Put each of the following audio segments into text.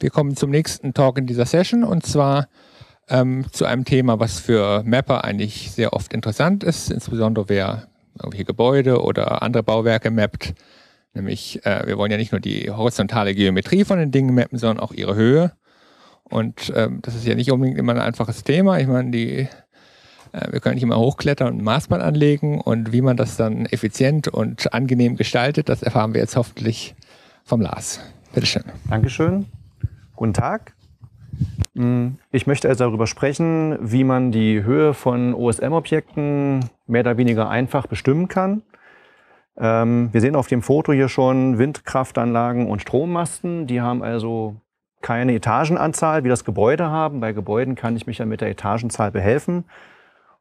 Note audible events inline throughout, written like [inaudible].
Wir kommen zum nächsten Talk in dieser Session und zwar ähm, zu einem Thema, was für Mapper eigentlich sehr oft interessant ist, insbesondere wer irgendwelche Gebäude oder andere Bauwerke mappt. Nämlich, äh, wir wollen ja nicht nur die horizontale Geometrie von den Dingen mappen, sondern auch ihre Höhe. Und ähm, das ist ja nicht unbedingt immer ein einfaches Thema. Ich meine, die, äh, wir können nicht immer hochklettern und ein Maßband anlegen. Und wie man das dann effizient und angenehm gestaltet, das erfahren wir jetzt hoffentlich vom Lars. Bitteschön. Dankeschön. Guten Tag. Hm, ich möchte also darüber sprechen, wie man die Höhe von OSM-Objekten mehr oder weniger einfach bestimmen kann. Ähm, wir sehen auf dem Foto hier schon Windkraftanlagen und Strommasten. Die haben also keine Etagenanzahl, wie das Gebäude haben. Bei Gebäuden kann ich mich ja mit der Etagenzahl behelfen.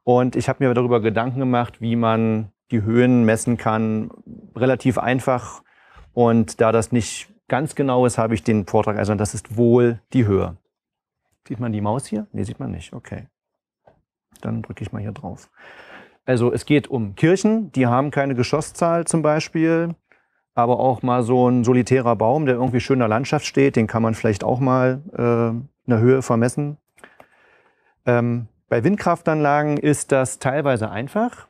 Und ich habe mir darüber Gedanken gemacht, wie man die Höhen messen kann, relativ einfach. Und da das nicht Ganz genaues habe ich den Vortrag, also das ist wohl die Höhe. Sieht man die Maus hier? Nee, sieht man nicht. Okay. Dann drücke ich mal hier drauf. Also es geht um Kirchen, die haben keine Geschosszahl zum Beispiel, aber auch mal so ein solitärer Baum, der irgendwie schön in der Landschaft steht, den kann man vielleicht auch mal äh, in der Höhe vermessen. Ähm, bei Windkraftanlagen ist das teilweise einfach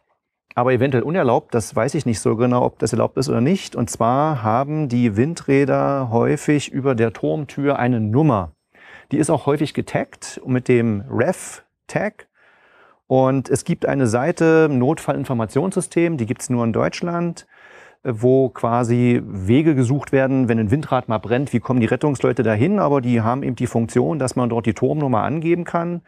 aber eventuell unerlaubt. Das weiß ich nicht so genau, ob das erlaubt ist oder nicht. Und zwar haben die Windräder häufig über der Turmtür eine Nummer. Die ist auch häufig getaggt mit dem Ref-Tag. Und es gibt eine Seite, Notfallinformationssystem, die gibt es nur in Deutschland, wo quasi Wege gesucht werden, wenn ein Windrad mal brennt, wie kommen die Rettungsleute dahin? Aber die haben eben die Funktion, dass man dort die Turmnummer angeben kann.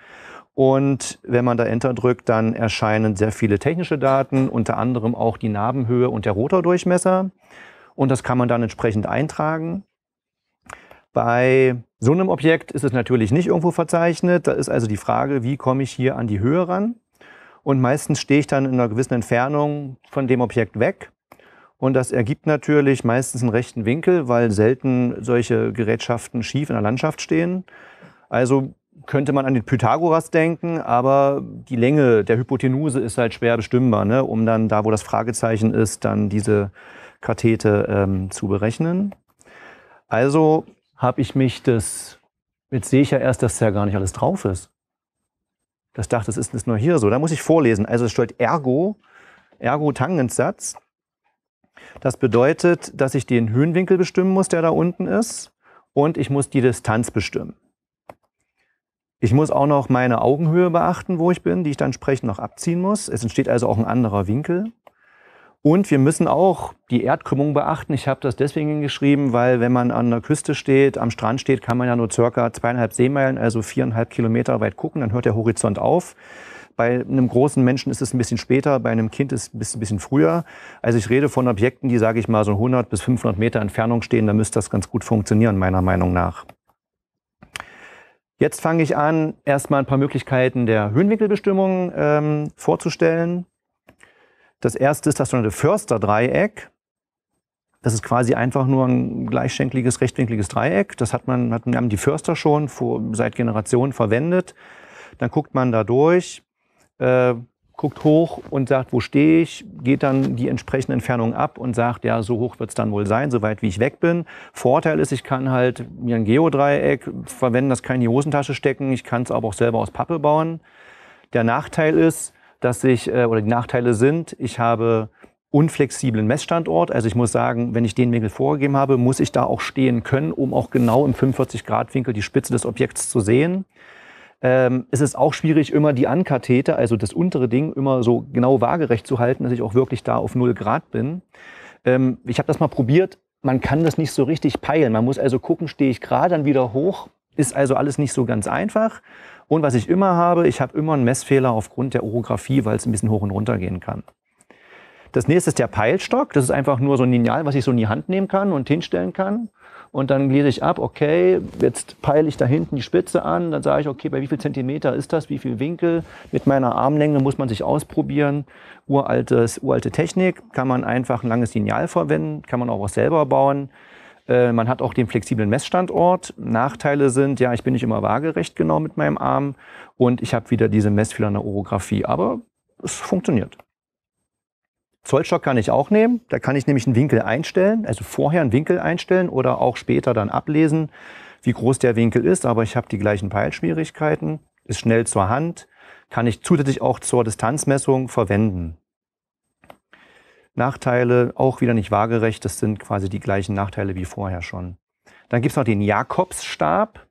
Und wenn man da Enter drückt, dann erscheinen sehr viele technische Daten, unter anderem auch die Narbenhöhe und der Rotordurchmesser. Und das kann man dann entsprechend eintragen. Bei so einem Objekt ist es natürlich nicht irgendwo verzeichnet. Da ist also die Frage, wie komme ich hier an die Höhe ran? Und meistens stehe ich dann in einer gewissen Entfernung von dem Objekt weg. Und das ergibt natürlich meistens einen rechten Winkel, weil selten solche Gerätschaften schief in der Landschaft stehen. Also könnte man an den Pythagoras denken, aber die Länge der Hypotenuse ist halt schwer bestimmbar, ne? um dann da, wo das Fragezeichen ist, dann diese Kathete ähm, zu berechnen. Also habe ich mich das, jetzt sehe ich ja erst, dass da ja gar nicht alles drauf ist. Das dachte, das ist nur hier so. Da muss ich vorlesen. Also es steht ergo, ergo Tangensatz. Das bedeutet, dass ich den Höhenwinkel bestimmen muss, der da unten ist, und ich muss die Distanz bestimmen. Ich muss auch noch meine Augenhöhe beachten, wo ich bin, die ich dann entsprechend noch abziehen muss. Es entsteht also auch ein anderer Winkel. Und wir müssen auch die Erdkrümmung beachten. Ich habe das deswegen geschrieben, weil wenn man an der Küste steht, am Strand steht, kann man ja nur circa zweieinhalb Seemeilen, also viereinhalb Kilometer weit gucken, dann hört der Horizont auf. Bei einem großen Menschen ist es ein bisschen später, bei einem Kind ist es ein bisschen früher. Also ich rede von Objekten, die, sage ich mal, so 100 bis 500 Meter Entfernung stehen, da müsste das ganz gut funktionieren, meiner Meinung nach. Jetzt fange ich an, erstmal ein paar Möglichkeiten der Höhenwinkelbestimmung ähm, vorzustellen. Das erste ist das sogenannte Förster-Dreieck. Das ist quasi einfach nur ein gleichschenkliges, rechtwinkliges Dreieck. Das hat man, hat, haben die Förster schon vor, seit Generationen verwendet. Dann guckt man da durch, äh, guckt hoch und sagt, wo stehe ich, geht dann die entsprechende Entfernung ab und sagt, ja, so hoch wird es dann wohl sein, soweit wie ich weg bin. Vorteil ist, ich kann halt mir ein Geodreieck verwenden, das kann in die Hosentasche stecken, ich kann es aber auch selber aus Pappe bauen. Der Nachteil ist, dass ich, äh, oder die Nachteile sind, ich habe unflexiblen Messstandort. Also ich muss sagen, wenn ich den Winkel vorgegeben habe, muss ich da auch stehen können, um auch genau im 45-Grad-Winkel die Spitze des Objekts zu sehen ähm, ist auch schwierig, immer die Ankathete, also das untere Ding, immer so genau waagerecht zu halten, dass ich auch wirklich da auf 0 Grad bin. Ähm, ich habe das mal probiert. Man kann das nicht so richtig peilen. Man muss also gucken, stehe ich gerade dann wieder hoch. Ist also alles nicht so ganz einfach. Und was ich immer habe, ich habe immer einen Messfehler aufgrund der Orographie, weil es ein bisschen hoch und runter gehen kann. Das nächste ist der Peilstock. Das ist einfach nur so ein Lineal, was ich so in die Hand nehmen kann und hinstellen kann und dann lese ich ab, okay, jetzt peile ich da hinten die Spitze an, dann sage ich, okay, bei wie viel Zentimeter ist das, wie viel Winkel, mit meiner Armlänge muss man sich ausprobieren. Uraltes, uralte Technik, kann man einfach ein langes Lineal verwenden, kann man auch was selber bauen. Äh, man hat auch den flexiblen Messstandort. Nachteile sind, ja, ich bin nicht immer waagerecht genau mit meinem Arm und ich habe wieder diese Messfehler in der Orographie, aber es funktioniert. Zollstock kann ich auch nehmen. Da kann ich nämlich einen Winkel einstellen, also vorher einen Winkel einstellen oder auch später dann ablesen, wie groß der Winkel ist. Aber ich habe die gleichen Peilschwierigkeiten, ist schnell zur Hand, kann ich zusätzlich auch zur Distanzmessung verwenden. Nachteile auch wieder nicht waagerecht, das sind quasi die gleichen Nachteile wie vorher schon. Dann gibt es noch den Jakobsstab.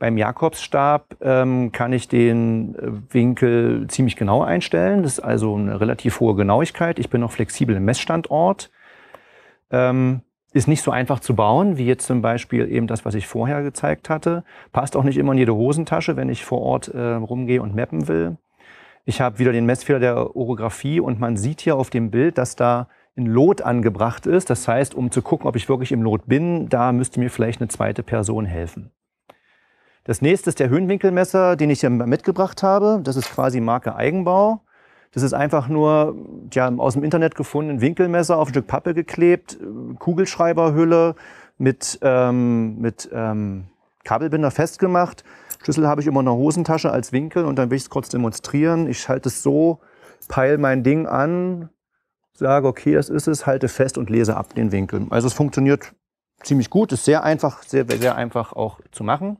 Beim Jakobsstab ähm, kann ich den äh, Winkel ziemlich genau einstellen. Das ist also eine relativ hohe Genauigkeit. Ich bin noch flexibel im Messstandort. Ähm, ist nicht so einfach zu bauen, wie jetzt zum Beispiel eben das, was ich vorher gezeigt hatte. Passt auch nicht immer in jede Hosentasche, wenn ich vor Ort äh, rumgehe und mappen will. Ich habe wieder den Messfehler der Orographie und man sieht hier auf dem Bild, dass da ein Lot angebracht ist. Das heißt, um zu gucken, ob ich wirklich im Lot bin, da müsste mir vielleicht eine zweite Person helfen. Das nächste ist der Höhenwinkelmesser, den ich hier mitgebracht habe. Das ist quasi Marke Eigenbau. Das ist einfach nur ja, aus dem Internet gefunden, ein Winkelmesser auf ein Stück Pappe geklebt, Kugelschreiberhülle mit, ähm, mit ähm, Kabelbinder festgemacht. Schlüssel habe ich immer in der Hosentasche als Winkel und dann will ich es kurz demonstrieren. Ich halte es so, peile mein Ding an, sage, okay, das ist es, halte fest und lese ab den Winkel. Also es funktioniert ziemlich gut, ist sehr einfach, sehr, sehr einfach auch zu machen.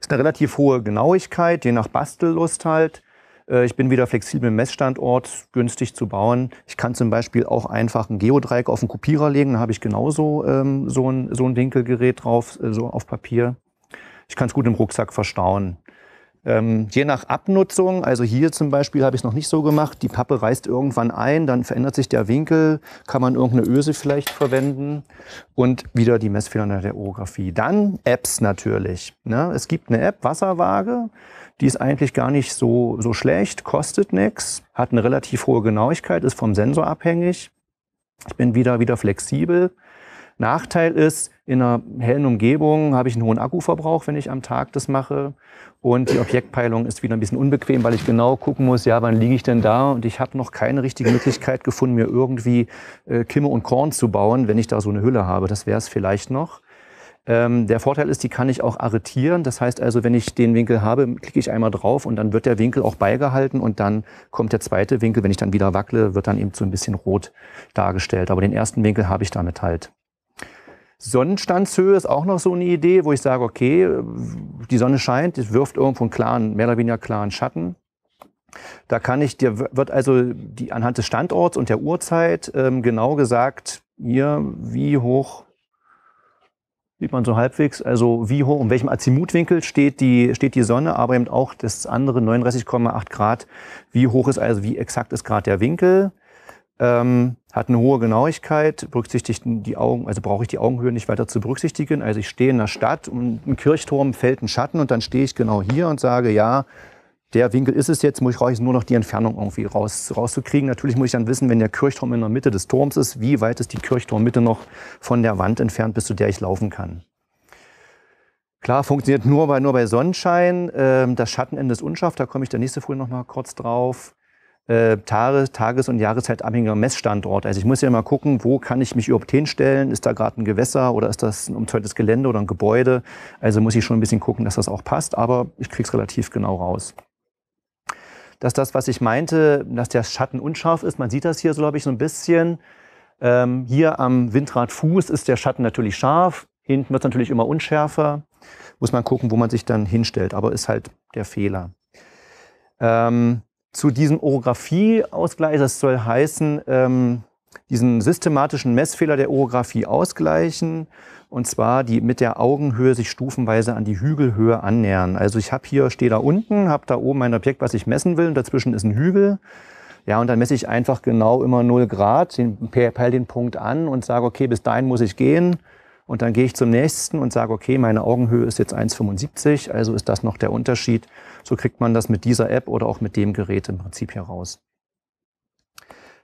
Ist eine relativ hohe Genauigkeit, je nach Bastellust halt. Äh, ich bin wieder flexibel im Messstandort, günstig zu bauen. Ich kann zum Beispiel auch einfach ein Geodreieck auf den Kopierer legen, da habe ich genauso ähm, so, ein, so ein Winkelgerät drauf, äh, so auf Papier. Ich kann es gut im Rucksack verstauen. Ähm, je nach Abnutzung, also hier zum Beispiel habe ich es noch nicht so gemacht, die Pappe reißt irgendwann ein, dann verändert sich der Winkel, kann man irgendeine Öse vielleicht verwenden und wieder die Messfehler nach der Orographie. Dann Apps natürlich. Ne? Es gibt eine App, Wasserwaage, die ist eigentlich gar nicht so, so schlecht, kostet nichts, hat eine relativ hohe Genauigkeit, ist vom Sensor abhängig. Ich bin wieder, wieder flexibel. Nachteil ist, in einer hellen Umgebung habe ich einen hohen Akkuverbrauch, wenn ich am Tag das mache. Und die Objektpeilung ist wieder ein bisschen unbequem, weil ich genau gucken muss, ja, wann liege ich denn da? Und ich habe noch keine richtige Möglichkeit gefunden, mir irgendwie äh, Kimme und Korn zu bauen, wenn ich da so eine Hülle habe. Das wäre es vielleicht noch. Ähm, der Vorteil ist, die kann ich auch arretieren. Das heißt also, wenn ich den Winkel habe, klicke ich einmal drauf und dann wird der Winkel auch beigehalten und dann kommt der zweite Winkel. Wenn ich dann wieder wackle, wird dann eben so ein bisschen rot dargestellt. Aber den ersten Winkel habe ich damit halt. Sonnenstandshöhe ist auch noch so eine Idee, wo ich sage, okay, die Sonne scheint, es wirft irgendwo einen klaren, mehr oder weniger klaren Schatten. Da kann ich, dir wird also die, anhand des Standorts und der Uhrzeit ähm, genau gesagt, hier, wie hoch, sieht man so halbwegs, also wie hoch, um welchem Azimutwinkel steht die, steht die Sonne, aber eben auch das andere 39,8 Grad, wie hoch ist also, wie exakt ist gerade der Winkel ähm, hat eine hohe Genauigkeit, berücksichtigt die Augen, also brauche ich die Augenhöhe nicht weiter zu berücksichtigen. Also ich stehe in der Stadt und ein Kirchturm fällt ein Schatten und dann stehe ich genau hier und sage, ja, der Winkel ist es jetzt, muss ich, brauche ich nur noch die Entfernung irgendwie raus, rauszukriegen. Natürlich muss ich dann wissen, wenn der Kirchturm in der Mitte des Turms ist, wie weit ist die Kirchturmmitte noch von der Wand entfernt, bis zu der ich laufen kann. Klar, funktioniert nur bei, nur bei Sonnenschein. Ähm, das Schattenende ist unscharf, da komme ich der nächste Folie noch mal kurz drauf. Äh, Tages-, Tages und Jahreszeitabhängiger Messstandort. Also ich muss ja mal gucken, wo kann ich mich überhaupt hinstellen? Ist da gerade ein Gewässer oder ist das ein umzäuntes Gelände oder ein Gebäude? Also muss ich schon ein bisschen gucken, dass das auch passt, aber ich krieg's relativ genau raus. Dass das, was ich meinte, dass der Schatten unscharf ist, man sieht das hier, so glaube ich, so ein bisschen. Ähm, hier am Windradfuß ist der Schatten natürlich scharf, hinten wird es natürlich immer unschärfer. Muss man gucken, wo man sich dann hinstellt, aber ist halt der Fehler. Ähm, zu diesem Orographieausgleich, das soll heißen, ähm, diesen systematischen Messfehler der Orographie ausgleichen. Und zwar die mit der Augenhöhe sich stufenweise an die Hügelhöhe annähern. Also ich habe hier, stehe da unten, habe da oben mein Objekt, was ich messen will. Und dazwischen ist ein Hügel. Ja, und dann messe ich einfach genau immer 0 Grad, den, peil den Punkt an und sage, okay, bis dahin muss ich gehen. Und dann gehe ich zum nächsten und sage, okay, meine Augenhöhe ist jetzt 1,75, also ist das noch der Unterschied. So kriegt man das mit dieser App oder auch mit dem Gerät im Prinzip heraus.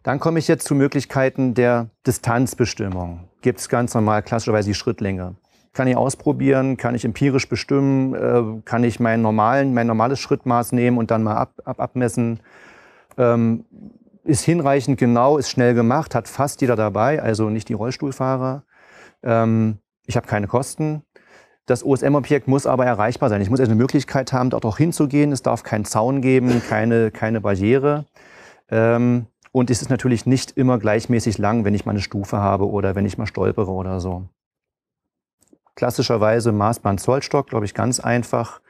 Dann komme ich jetzt zu Möglichkeiten der Distanzbestimmung. Gibt es ganz normal klassischerweise die Schrittlänge. Kann ich ausprobieren, kann ich empirisch bestimmen, äh, kann ich meinen normalen, mein normales Schrittmaß nehmen und dann mal ab, ab, abmessen. Ähm, ist hinreichend genau, ist schnell gemacht, hat fast jeder dabei, also nicht die Rollstuhlfahrer. Ähm, ich habe keine Kosten. Das OSM-Objekt muss aber erreichbar sein. Ich muss also eine Möglichkeit haben, dort auch hinzugehen. Es darf keinen Zaun geben, keine, keine Barriere. Ähm, und es ist natürlich nicht immer gleichmäßig lang, wenn ich mal eine Stufe habe oder wenn ich mal stolpere oder so. Klassischerweise Maßband Zollstock, glaube ich, ganz einfach.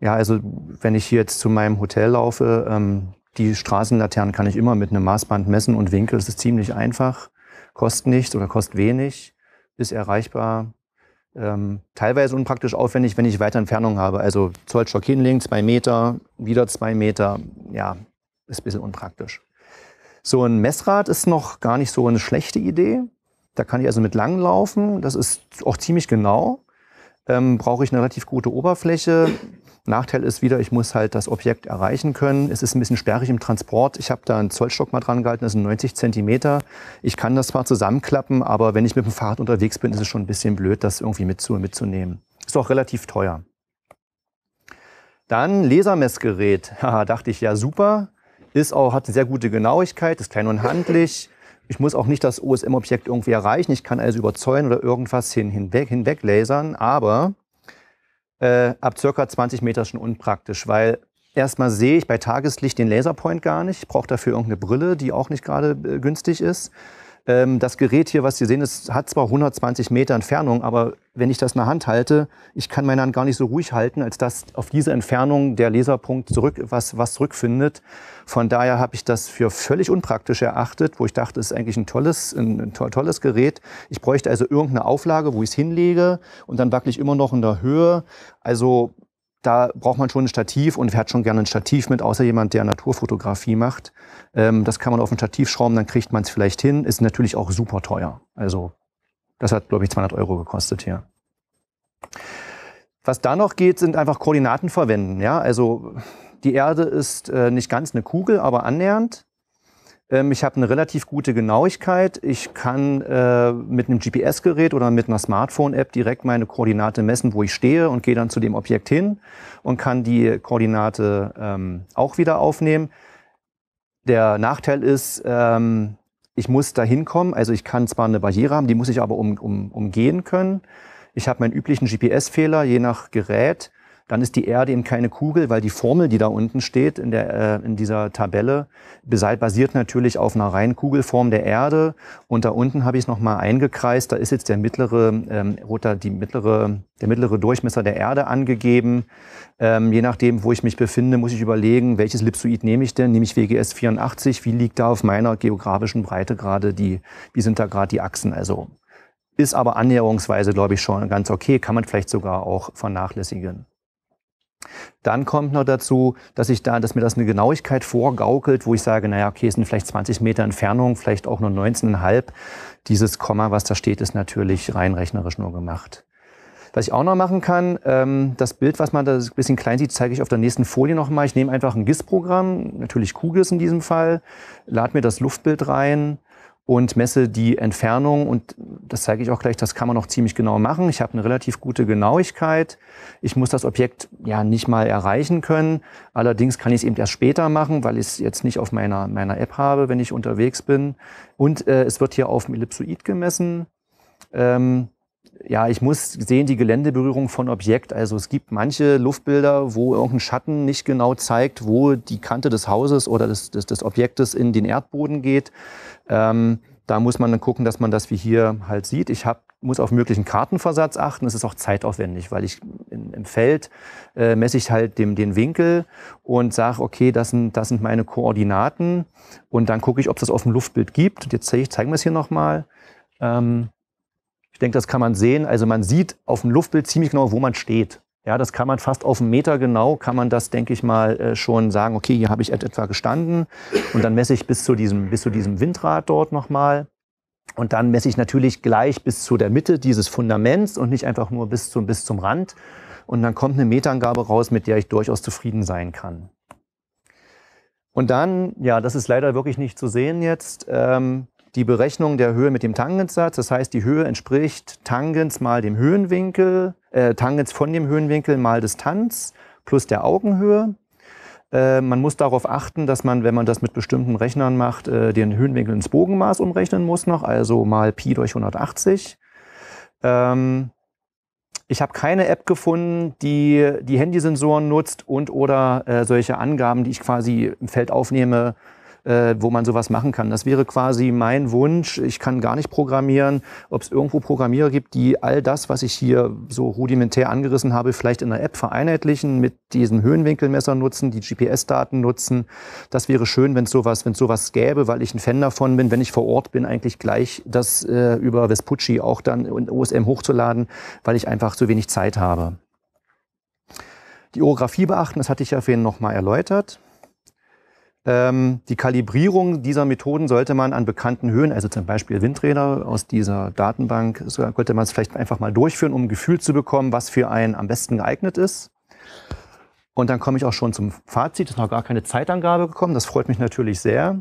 Ja, also wenn ich hier jetzt zu meinem Hotel laufe, ähm, die Straßenlaternen kann ich immer mit einem Maßband messen und Winkel. Das ist ziemlich einfach kosten nichts oder kosten wenig, ist erreichbar. Ähm, teilweise unpraktisch aufwendig, wenn ich weiter Entfernung habe. Also Zollstock hinlegen, zwei Meter, wieder zwei Meter. Ja, ist ein bisschen unpraktisch. So ein Messrad ist noch gar nicht so eine schlechte Idee. Da kann ich also mit lang laufen. Das ist auch ziemlich genau ähm, brauche ich eine relativ gute Oberfläche. Nachteil ist wieder, ich muss halt das Objekt erreichen können. Es ist ein bisschen sperrig im Transport. Ich habe da einen Zollstock mal dran gehalten, das sind 90 Zentimeter. Ich kann das zwar zusammenklappen, aber wenn ich mit dem Fahrrad unterwegs bin, ist es schon ein bisschen blöd, das irgendwie mitzunehmen. Ist auch relativ teuer. Dann Lasermessgerät. [laughs] Haha, dachte ich, ja super. Ist auch, hat eine sehr gute Genauigkeit, ist klein und handlich. Ich muss auch nicht das OSM-Objekt irgendwie erreichen. Ich kann also über Zäune oder irgendwas hin, hinweg, hinweg lasern, aber äh, ab ca. 20 Meter schon unpraktisch, weil erstmal sehe ich bei Tageslicht den Laserpoint gar nicht. Ich brauche dafür irgendeine Brille, die auch nicht gerade äh, günstig ist. Ähm, das Gerät hier, was Sie sehen, es hat zwar 120 Meter Entfernung, aber wenn ich das in der Hand halte, ich kann meine Hand gar nicht so ruhig halten, als dass auf diese Entfernung der Laserpunkt zurück, was, was zurückfindet. Von daher habe ich das für völlig unpraktisch erachtet, wo ich dachte, es ist eigentlich ein tolles, ein, ein to tolles Gerät. Ich bräuchte also irgendeine Auflage, wo ich es hinlege und dann wackele ich immer noch in der Höhe. Also da braucht man schon ein Stativ und wer hat schon gerne ein Stativ mit, außer jemand, der Naturfotografie macht. Ähm, das kann man auf ein Stativ schrauben, dann kriegt man es vielleicht hin. Ist natürlich auch super teuer. Also das hat, glaube ich, 200 Euro gekostet hier. Was da noch geht, sind einfach Koordinaten verwenden. Ja? Also die Erde ist äh, nicht ganz eine Kugel, aber annähernd. Ähm, ich habe eine relativ gute Genauigkeit. Ich kann äh, mit einem GPS-Gerät oder mit einer Smartphone-App direkt meine Koordinate messen, wo ich stehe und gehe dann zu dem Objekt hin und kann die Koordinate ähm, auch wieder aufnehmen. Der Nachteil ist, ähm, ich muss da hinkommen. Also ich kann zwar eine Barriere haben, die muss ich aber um, um, umgehen können. Ich habe meinen üblichen GPS-Fehler, je nach Gerät dann ist die Erde eben keine Kugel, weil die Formel, die da unten steht in, der, äh, in dieser Tabelle, basiert natürlich auf einer reinen Kugelform der Erde. Und da unten habe ich es nochmal eingekreist, da ist jetzt der mittlere, ähm, roter, die mittlere, der mittlere Durchmesser der Erde angegeben. Ähm, je nachdem, wo ich mich befinde, muss ich überlegen, welches Lipsoid nehme ich denn? Nehme ich WGS 84? Wie liegt da auf meiner geografischen Breite gerade die, wie sind da gerade die Achsen? Also ist aber annäherungsweise, glaube ich, schon ganz okay, kann man vielleicht sogar auch vernachlässigen. Dann kommt noch dazu, dass ich da, dass mir das eine Genauigkeit vorgaukelt, wo ich sage, naja, okay, es sind vielleicht 20 Meter Entfernung, vielleicht auch nur 19,5. Dieses Komma, was da steht, ist natürlich rein rechnerisch nur gemacht. Was ich auch noch machen kann, ähm, das Bild, was man da ein bisschen klein sieht, zeige ich auf der nächsten Folie nochmal. Ich nehme einfach ein GIS-Programm, natürlich QGIS in diesem Fall, lade mir das Luftbild rein, und messe die Entfernung. Und das zeige ich auch gleich, das kann man noch ziemlich genau machen. Ich habe eine relativ gute Genauigkeit. Ich muss das Objekt ja nicht mal erreichen können. Allerdings kann ich es eben erst später machen, weil ich es jetzt nicht auf meiner, meiner App habe, wenn ich unterwegs bin. Und äh, es wird hier auf dem Ellipsoid gemessen. Ähm, ja, ich muss sehen die Geländeberührung von Objekt. Also es gibt manche Luftbilder, wo irgendein Schatten nicht genau zeigt, wo die Kante des Hauses oder des, des, des Objektes in den Erdboden geht. Ähm, da muss man dann gucken, dass man das wie hier halt sieht. Ich hab, muss auf möglichen Kartenversatz achten. Es ist auch zeitaufwendig, weil ich in, im Feld äh, messe ich halt dem, den Winkel und sage, okay, das sind, das sind meine Koordinaten. Und dann gucke ich, ob es das auf dem Luftbild gibt. Und jetzt zeige ich zeig mir es hier nochmal. Ähm, denke, das kann man sehen. Also man sieht auf dem Luftbild ziemlich genau, wo man steht. Ja, das kann man fast auf einen Meter genau, kann man das, denke ich mal, äh, schon sagen, okay, hier habe ich etwa gestanden und dann messe ich bis zu diesem, bis zu diesem Windrad dort nochmal. Und dann messe ich natürlich gleich bis zu der Mitte dieses Fundaments und nicht einfach nur bis zum, bis zum Rand. Und dann kommt eine Meterangabe raus, mit der ich durchaus zufrieden sein kann. Und dann, ja, das ist leider wirklich nicht zu sehen jetzt, ähm, die Berechnung der Höhe mit dem Tangensatz. Das heißt, die Höhe entspricht Tangens mal dem Höhenwinkel, äh, Tangens von dem Höhenwinkel mal Distanz plus der Augenhöhe. Äh, man muss darauf achten, dass man, wenn man das mit bestimmten Rechnern macht, äh, den Höhenwinkel ins Bogenmaß umrechnen muss noch, also mal Pi durch 180. Ähm, ich habe keine App gefunden, die die Handysensoren nutzt und oder äh, solche Angaben, die ich quasi im Feld aufnehme, äh, wo man sowas machen kann. Das wäre quasi mein Wunsch. Ich kann gar nicht programmieren, ob es irgendwo Programmierer gibt, die all das, was ich hier so rudimentär angerissen habe, vielleicht in der App vereinheitlichen, mit diesem Höhenwinkelmesser nutzen, die GPS-Daten nutzen. Das wäre schön, wenn es sowas, sowas gäbe, weil ich ein Fan davon bin, wenn ich vor Ort bin, eigentlich gleich das äh, über Vespucci auch dann in OSM hochzuladen, weil ich einfach zu wenig Zeit habe. Die Orografie beachten, das hatte ich ja vorhin nochmal erläutert. Ähm, die Kalibrierung dieser Methoden sollte man an bekannten Höhen, also zum Beispiel Windräder aus dieser Datenbank, sollte man es vielleicht einfach mal durchführen, um ein Gefühl zu bekommen, was für einen am besten geeignet ist. Und dann komme ich auch schon zum Fazit. Es ist noch gar keine Zeitangabe gekommen. Das freut mich natürlich sehr.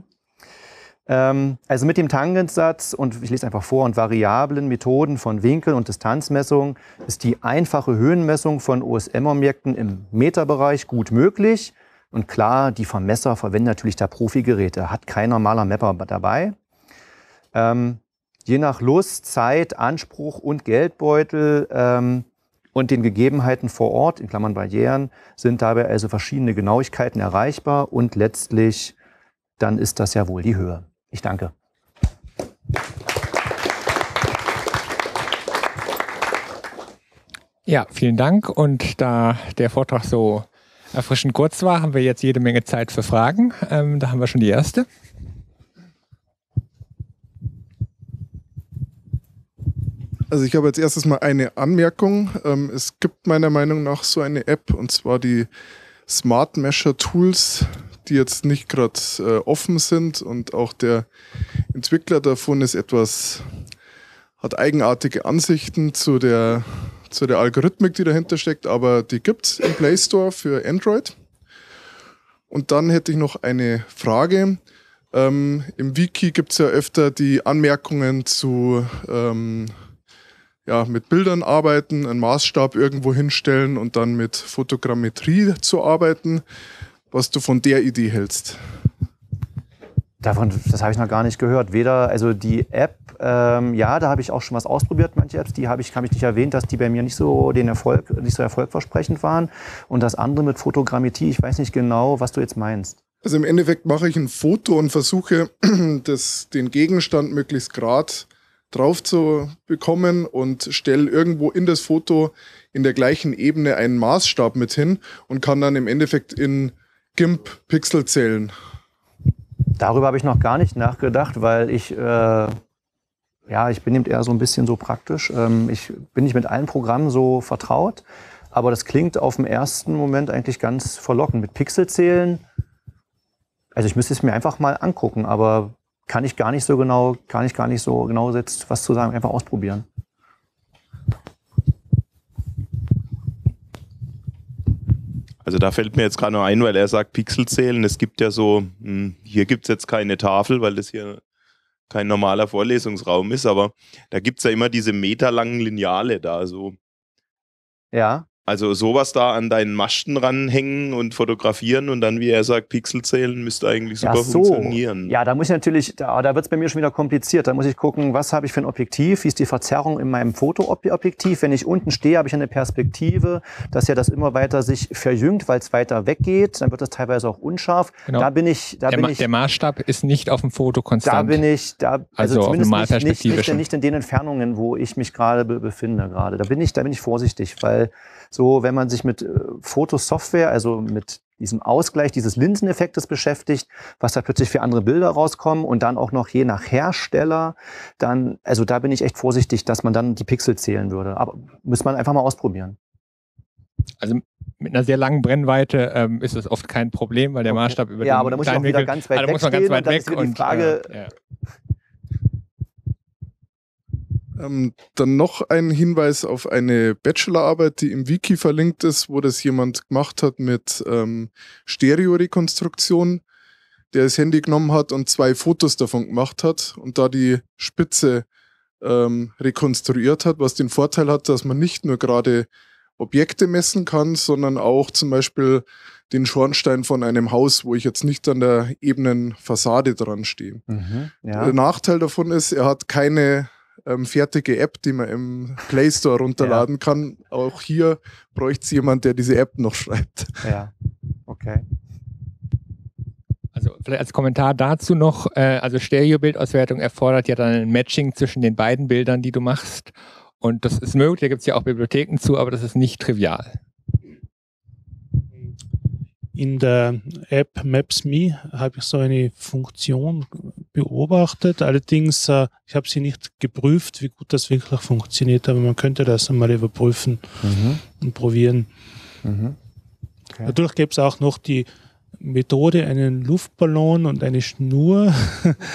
Ähm, also mit dem Tangensatz und ich lese einfach vor und variablen Methoden von Winkel- und Distanzmessung ist die einfache Höhenmessung von OSM-Objekten im Meterbereich gut möglich und klar, die Vermesser verwenden natürlich da Profi-Geräte, hat kein normaler Mapper dabei. Ähm, je nach Lust, Zeit, Anspruch und Geldbeutel ähm, und den Gegebenheiten vor Ort, in Klammern Barrieren, sind dabei also verschiedene Genauigkeiten erreichbar und letztlich dann ist das ja wohl die Höhe. Ich danke. Ja, vielen Dank. Und da der Vortrag so erfrischend kurz war, haben wir jetzt jede Menge Zeit für Fragen. Ähm, da haben wir schon die erste. Also ich habe als erstes mal eine Anmerkung. Ähm, es gibt meiner Meinung nach so eine App und zwar die Smart Measure Tools, die jetzt nicht gerade äh, offen sind und auch der Entwickler davon ist etwas, hat eigenartige Ansichten zu der zu der Algorithmik, die dahinter steckt, aber die gibt es im Play Store für Android. Und dann hätte ich noch eine Frage. Ähm, Im Wiki gibt es ja öfter die Anmerkungen zu ähm, ja, mit Bildern arbeiten, einen Maßstab irgendwo hinstellen und dann mit Fotogrammetrie zu arbeiten, was du von der Idee hältst. Davon, das habe ich noch gar nicht gehört. Weder, also die App, ähm, ja, da habe ich auch schon was ausprobiert. Manche Apps, die habe ich, kann ich nicht erwähnt, dass die bei mir nicht so den Erfolg, nicht so erfolgversprechend waren. Und das andere mit Fotogrammetrie, ich weiß nicht genau, was du jetzt meinst. Also im Endeffekt mache ich ein Foto und versuche, [clears throat] das, den Gegenstand möglichst gerade drauf zu bekommen und stelle irgendwo in das Foto in der gleichen Ebene einen Maßstab mit hin und kann dann im Endeffekt in GIMP Pixel zählen. Darüber habe ich noch gar nicht nachgedacht, weil ich, äh, ja, ich bin eben eher so ein bisschen so praktisch. Ähm, ich bin nicht mit allen Programmen so vertraut, aber das klingt auf dem ersten Moment eigentlich ganz verlockend. Mit Pixel zählen, also ich müsste es mir einfach mal angucken, aber kann ich gar nicht so genau, kann ich gar nicht so genau jetzt was zu sagen, einfach ausprobieren. Also da fällt mir jetzt gerade noch ein, weil er sagt Pixel zählen. Es gibt ja so, hm, hier gibt es jetzt keine Tafel, weil das hier kein normaler Vorlesungsraum ist, aber da gibt es ja immer diese meterlangen Lineale da so. Ja. Also sowas da an deinen Masten ranhängen und fotografieren und dann, wie er sagt, Pixel zählen, müsste eigentlich super ja, so. funktionieren. Ja, da muss ich natürlich, da, da wird es bei mir schon wieder kompliziert. Da muss ich gucken, was habe ich für ein Objektiv, wie ist die Verzerrung in meinem Fotoobjektiv. Wenn ich unten stehe, habe ich eine Perspektive, dass ja das immer weiter sich verjüngt, weil es weiter weggeht. Dann wird das teilweise auch unscharf. Genau. Da bin ich, da der, bin ich. Der Maßstab ist nicht auf dem Foto konstant. Da bin ich, da, also, also zumindest nicht, nicht, nicht, nicht in den Entfernungen, wo ich mich gerade befinde gerade. Da bin ich, da bin ich vorsichtig, weil so, wenn man sich mit äh, Fotosoftware, also mit diesem Ausgleich dieses Linseneffektes beschäftigt, was da plötzlich für andere Bilder rauskommen und dann auch noch je nach Hersteller, dann, also da bin ich echt vorsichtig, dass man dann die Pixel zählen würde. Aber muss man einfach mal ausprobieren. Also mit einer sehr langen Brennweite ähm, ist das oft kein Problem, weil der Maßstab über ja, den aber da muss man wieder ganz weit also weg. ganz weit weg und, die Frage, und, ja. Ähm, dann noch ein Hinweis auf eine Bachelorarbeit, die im Wiki verlinkt ist, wo das jemand gemacht hat mit ähm, stereo der das Handy genommen hat und zwei Fotos davon gemacht hat und da die Spitze ähm, rekonstruiert hat, was den Vorteil hat, dass man nicht nur gerade Objekte messen kann, sondern auch zum Beispiel den Schornstein von einem Haus, wo ich jetzt nicht an der ebenen Fassade dran stehe. Mhm, ja. Der Nachteil davon ist, er hat keine ähm, fertige App, die man im Play Store runterladen ja. kann. Auch hier bräuchte es jemand, der diese App noch schreibt. Ja, okay. Also vielleicht als Kommentar dazu noch, äh, also Stereobildauswertung erfordert ja dann ein Matching zwischen den beiden Bildern, die du machst. Und das ist möglich, da gibt es ja auch Bibliotheken zu, aber das ist nicht trivial. In der App Maps.me habe ich so eine Funktion, beobachtet. Allerdings, äh, ich habe sie nicht geprüft, wie gut das wirklich funktioniert, aber man könnte das einmal überprüfen mhm. und probieren. Mhm. Okay. Natürlich gäbe es auch noch die Methode, einen Luftballon und eine Schnur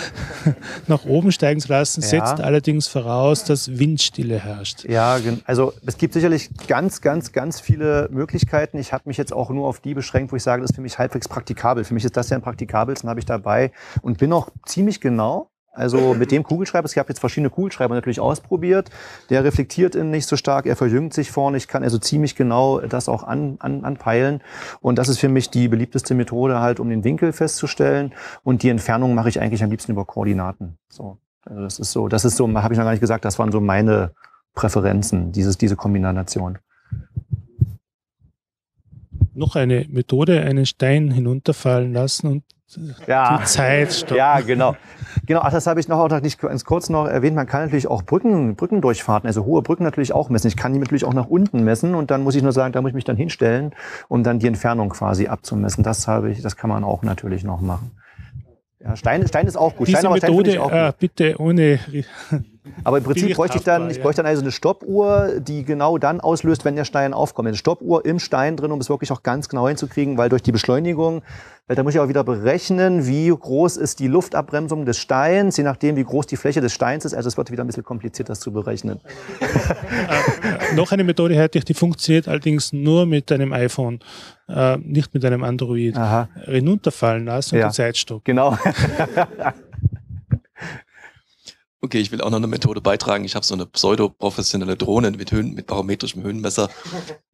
[laughs] nach oben steigen zu lassen, ja. setzt allerdings voraus, dass Windstille herrscht. Ja, also es gibt sicherlich ganz, ganz, ganz viele Möglichkeiten. Ich habe mich jetzt auch nur auf die beschränkt, wo ich sage, das ist für mich halbwegs praktikabel. Für mich ist das ja ein praktikabelsten, habe ich dabei und bin auch ziemlich genau also mit dem Kugelschreiber, ich habe jetzt verschiedene Kugelschreiber natürlich ausprobiert, der reflektiert ihn nicht so stark, er verjüngt sich vorne, ich kann also ziemlich genau das auch an, an, anpeilen und das ist für mich die beliebteste Methode halt, um den Winkel festzustellen und die Entfernung mache ich eigentlich am liebsten über Koordinaten. So, also das ist so, das ist so, habe ich noch gar nicht gesagt, das waren so meine Präferenzen, dieses, diese Kombination noch eine Methode, einen Stein hinunterfallen lassen und ja. die Zeit stoppen. Ja, genau. Genau, ach, das habe ich noch auch nicht ganz kurz noch erwähnt. Man kann natürlich auch Brücken, Brückendurchfahrten, also hohe Brücken natürlich auch messen. Ich kann die natürlich auch nach unten messen und dann muss ich nur sagen, da muss ich mich dann hinstellen, um dann die Entfernung quasi abzumessen. Das habe ich, das kann man auch natürlich noch machen. Ja, Stein, Stein ist auch gut. Diese Stein, Methode, Stein auch äh, gut. Äh, bitte ohne aber im Prinzip bräuchte ich dann, ich bräuchte dann also eine Stoppuhr, die genau dann auslöst, wenn der Stein aufkommt. Eine Stoppuhr im Stein drin, um es wirklich auch ganz genau hinzukriegen, weil durch die Beschleunigung, da muss ich auch wieder berechnen, wie groß ist die Luftabbremsung des Steins, je nachdem, wie groß die Fläche des Steins ist. Also es wird wieder ein bisschen kompliziert, das zu berechnen. äh, noch eine Methode hätte ich, die funktioniert allerdings nur mit einem iPhone. Äh, nicht mit einem Android, Aha. Äh, hinunterfallen lassen und ja. den Zeitstock. Genau. [laughs] okay, ich will auch noch eine Methode beitragen. Ich habe so eine pseudoprofessionelle Drohne mit, Höhen, mit barometrischem Höhenmesser.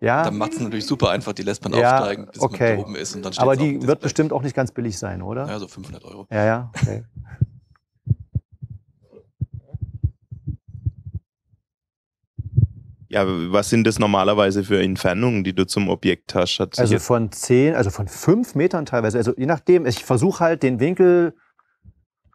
Ja. Dann macht es natürlich super einfach, die lässt man ja, aufsteigen, bis okay. man oben ist. Und dann Aber die wird bestimmt auch nicht ganz billig sein, oder? Ja, so 500 Euro. Ja, ja, okay. Ja, was sind das normalerweise für Entfernungen, die du zum Objekt hast? Also, also von 10, also von 5 Metern teilweise. Also je nachdem, ich versuche halt den Winkel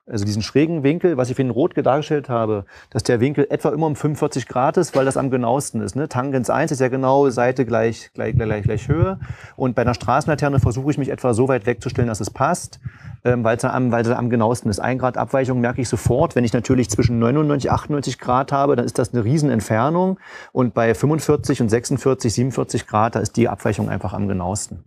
also diesen schrägen Winkel, was ich für den Rot dargestellt habe, dass der Winkel etwa immer um 45 Grad ist, weil das am genauesten ist. Ne? Tangens 1 ist ja genau Seite gleich, gleich, gleich, gleich Höhe. Und bei einer Straßenlaterne versuche ich mich etwa so weit wegzustellen, dass es passt, ähm, weil es am, weil's am genauesten ist. Ein Grad Abweichung merke ich sofort. Wenn ich natürlich zwischen 99, 98 Grad habe, dann ist das eine Riesenentfernung. Und bei 45 und 46, 47 Grad, da ist die Abweichung einfach am genauesten.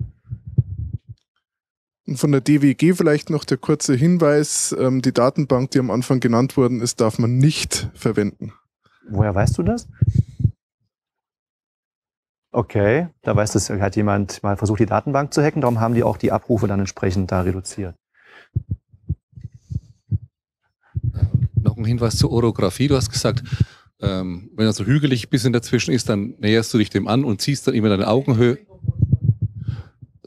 Von der DWG vielleicht noch der kurze Hinweis, ähm, die Datenbank, die am Anfang genannt worden ist, darf man nicht verwenden. Woher weißt du das? Okay, da weiß das, hat jemand mal versucht, die Datenbank zu hacken, darum haben die auch die Abrufe dann entsprechend da reduziert. Noch ein Hinweis zur Orografie. Du hast gesagt, ähm, wenn er so hügelig ein bisschen dazwischen ist, dann näherst du dich dem an und ziehst dann immer deine Augenhöhe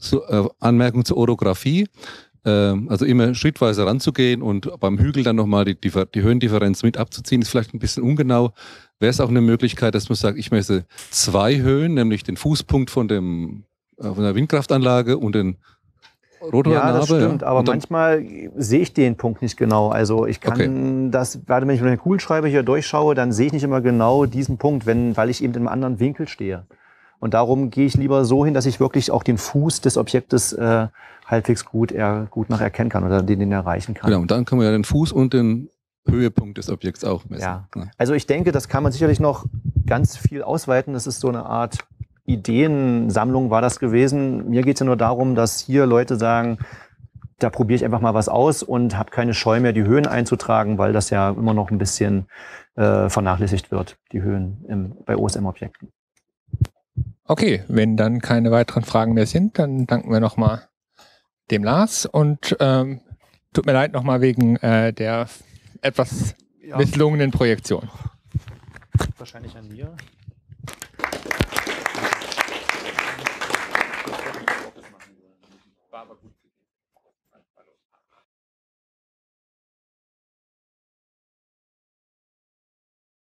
zu, äh, Anmerkung zur Orografie. Ähm, also immer schrittweise ranzugehen und beim Hügel dann nochmal die, die, die Höhendifferenz mit abzuziehen, ist vielleicht ein bisschen ungenau. Wäre es auch eine Möglichkeit, dass man sagt, ich messe zwei Höhen, nämlich den Fußpunkt von, dem, äh, von der Windkraftanlage und den ja, das stimmt, aber manchmal sehe ich den Punkt nicht genau. Also ich kann okay. das, wenn ich mit einer Kugelschreiber hier durchschaue, dann sehe ich nicht immer genau diesen Punkt, wenn, weil ich eben in einem anderen Winkel stehe. Und darum gehe ich lieber so hin, dass ich wirklich auch den Fuß des Objektes äh, halbwegs gut, er, gut noch erkennen kann oder den, den erreichen kann. Genau, und dann kann man ja den Fuß und den Höhepunkt des Objekts auch messen. Ja. Also ich denke, das kann man sicherlich noch ganz viel ausweiten. Das ist so eine Art Ideensammlung war das gewesen. Mir geht es ja nur darum, dass hier Leute sagen, da probiere ich einfach mal was aus und habe keine Scheu mehr, die Höhen einzutragen, weil das ja immer noch ein bisschen äh, vernachlässigt wird, die Höhen im, bei OSM-Objekten. Okay, wenn dann keine weiteren Fragen mehr sind, dann danken wir nochmal dem Lars und ähm, tut mir leid nochmal wegen äh, der etwas ja. misslungenen Projektion. Wahrscheinlich an mir.